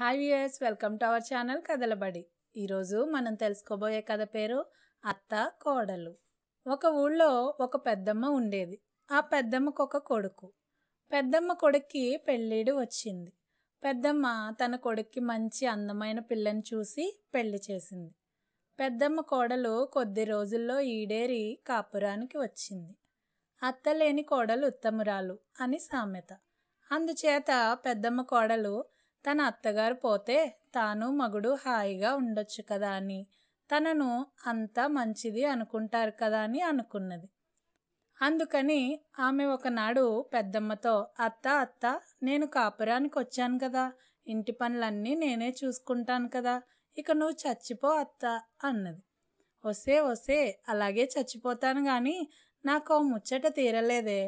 hi viewers welcome to our channel కదలబడి ఈరోజు మనం తెలుసుకోబోయే కథ పేరు అత్త కోడలు ఒక ఊళ్ళో ఒక పెద్దమ్మ ఉండేది ఆ పెద్దమ్మకు ఒక కొడుకు పెద్దమ్మ కొడుక్కి పెళ్ళిడు వచ్చింది పెద్దమ్మ తన కొడుక్కి మంచి అందమైన పిల్లని చూసి పెళ్లి చేసింది పెద్దమ్మ కోడలు కొద్ది రోజుల్లో ఈడేరి కాపురానికి వచ్చింది అత్తలేని కోడలు ఉత్తమురాలు అని సామెత అందుచేత పెద్దమ్మ కోడలు తన అత్తగారు పోతే తాను మగుడు హాయిగా ఉండొచ్చు కదా అని తనను అంత మంచిది అనుకుంటారు కదా అని అనుకున్నది అందుకని ఆమె ఒకనాడు పెద్దమ్మతో అత్త అత్త నేను కాపురానికి వచ్చాను కదా ఇంటి పనులన్నీ నేనే చూసుకుంటాను కదా ఇక నువ్వు చచ్చిపో అత్త అన్నది ఒసే ఒసే అలాగే చచ్చిపోతాను కానీ నాకు ముచ్చట తీరలేదే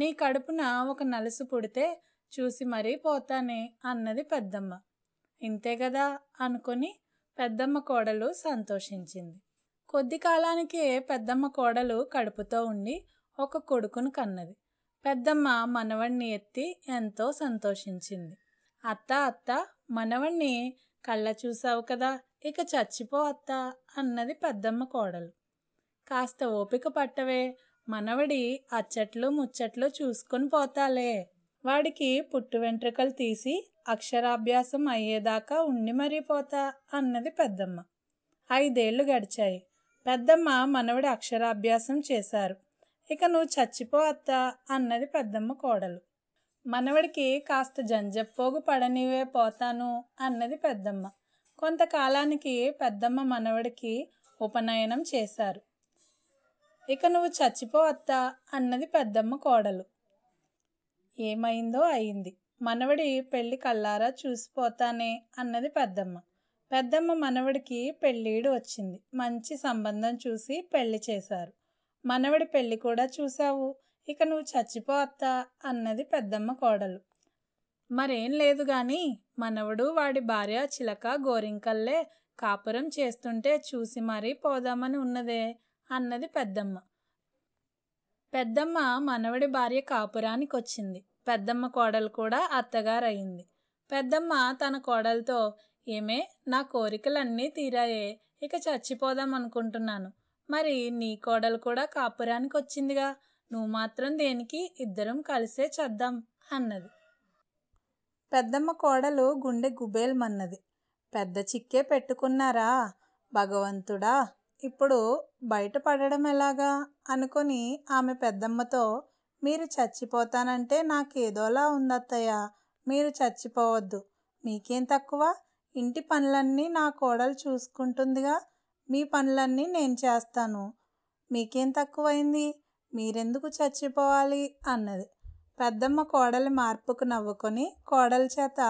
నీ కడుపున ఒక నలుసు పుడితే చూసి మరీ పోతానే అన్నది పెద్దమ్మ ఇంతే కదా అనుకుని పెద్దమ్మ కోడలు సంతోషించింది కొద్ది కాలానికే పెద్దమ్మ కోడలు కడుపుతో ఉండి ఒక కొడుకును కన్నది పెద్దమ్మ మనవణ్ణి ఎత్తి ఎంతో సంతోషించింది అత్త అత్త మనవణ్ణి కళ్ళ చూసావు కదా ఇక చచ్చిపో అత్త అన్నది పెద్దమ్మ కోడలు కాస్త ఓపిక పట్టవే మనవడి అచ్చట్లు ముచ్చట్లు చూసుకొని పోతాలే వాడికి పుట్టు వెంట్రుకలు తీసి అక్షరాభ్యాసం అయ్యేదాకా ఉండి మరీ పోతా అన్నది పెద్దమ్మ ఐదేళ్లు గడిచాయి పెద్దమ్మ మనవడి అక్షరాభ్యాసం చేశారు ఇక నువ్వు చచ్చిపో అత్తా అన్నది పెద్దమ్మ కోడలు మనవడికి కాస్త జంజప్పోగు పడనివే పోతాను అన్నది పెద్దమ్మ కొంతకాలానికి పెద్దమ్మ మనవడికి ఉపనయనం చేశారు ఇక నువ్వు చచ్చిపో అత్తా అన్నది పెద్దమ్మ కోడలు ఏమైందో అయింది మనవడి పెళ్ళి కల్లారా చూసిపోతానే అన్నది పెద్దమ్మ పెద్దమ్మ మనవడికి పెళ్ళీడు వచ్చింది మంచి సంబంధం చూసి పెళ్లి చేశారు మనవడి పెళ్ళి కూడా చూశావు ఇక నువ్వు చచ్చిపోతా అన్నది పెద్దమ్మ కోడలు మరేం లేదు గాని మనవడు వాడి భార్య చిలక గోరింకల్లే కాపురం చేస్తుంటే చూసి మరీ పోదామని ఉన్నదే అన్నది పెద్దమ్మ పెద్దమ్మ మనవడి భార్య కాపురానికి వచ్చింది పెద్దమ్మ కోడలు కూడా అత్తగారయింది పెద్దమ్మ తన కోడలతో ఏమే నా కోరికలన్నీ తీరాయే ఇక చచ్చిపోదాం అనుకుంటున్నాను మరి నీ కోడలు కూడా కాపురానికి వచ్చిందిగా నువ్వు మాత్రం దేనికి ఇద్దరం కలిసే చద్దాం అన్నది పెద్దమ్మ కోడలు గుండె గుబేల్మన్నది పెద్ద చిక్కే పెట్టుకున్నారా భగవంతుడా ఇప్పుడు బయటపడడం ఎలాగా అనుకొని ఆమె పెద్దమ్మతో మీరు చచ్చిపోతానంటే నాకేదోలా ఉందత్తయ్య మీరు చచ్చిపోవద్దు మీకేం తక్కువ ఇంటి పనులన్నీ నా కోడలు చూసుకుంటుందిగా మీ పనులన్నీ నేను చేస్తాను మీకేం తక్కువైంది మీరెందుకు చచ్చిపోవాలి అన్నది పెద్దమ్మ కోడలి మార్పుకు నవ్వుకొని కోడల చేత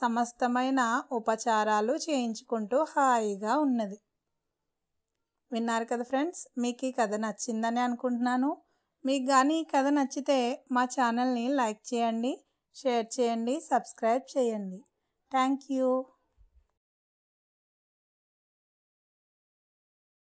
సమస్తమైన ఉపచారాలు చేయించుకుంటూ హాయిగా ఉన్నది విన్నారు కదా ఫ్రెండ్స్ మీకు ఈ కథ నచ్చిందని అనుకుంటున్నాను మీకు కానీ ఈ కథ నచ్చితే మా ఛానల్ని లైక్ చేయండి షేర్ చేయండి సబ్స్క్రైబ్ చేయండి థ్యాంక్ యూ